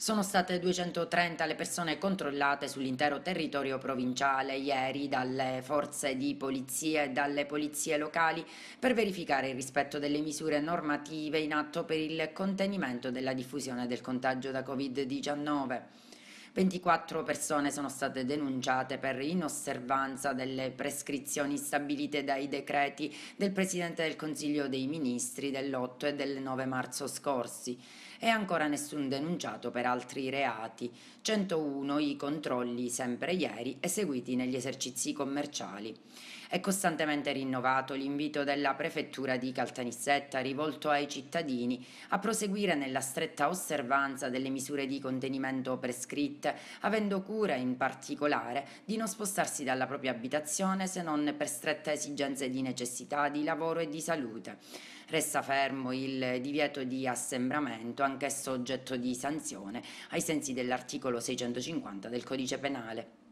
Sono state 230 le persone controllate sull'intero territorio provinciale ieri dalle forze di polizia e dalle polizie locali per verificare il rispetto delle misure normative in atto per il contenimento della diffusione del contagio da Covid-19. 24 persone sono state denunciate per inosservanza delle prescrizioni stabilite dai decreti del Presidente del Consiglio dei Ministri dell'8 e del 9 marzo scorsi e ancora nessun denunciato per altri reati. 101 i controlli sempre ieri eseguiti negli esercizi commerciali. È costantemente rinnovato l'invito della Prefettura di Caltanissetta rivolto ai cittadini a proseguire nella stretta osservanza delle misure di contenimento prescritte suite, avendo cura in particolare di non spostarsi dalla propria abitazione se non per strette esigenze di necessità, di lavoro e di salute. Resta fermo il divieto di assembramento, anch'esso oggetto di sanzione ai sensi dell'articolo 650 del codice penale.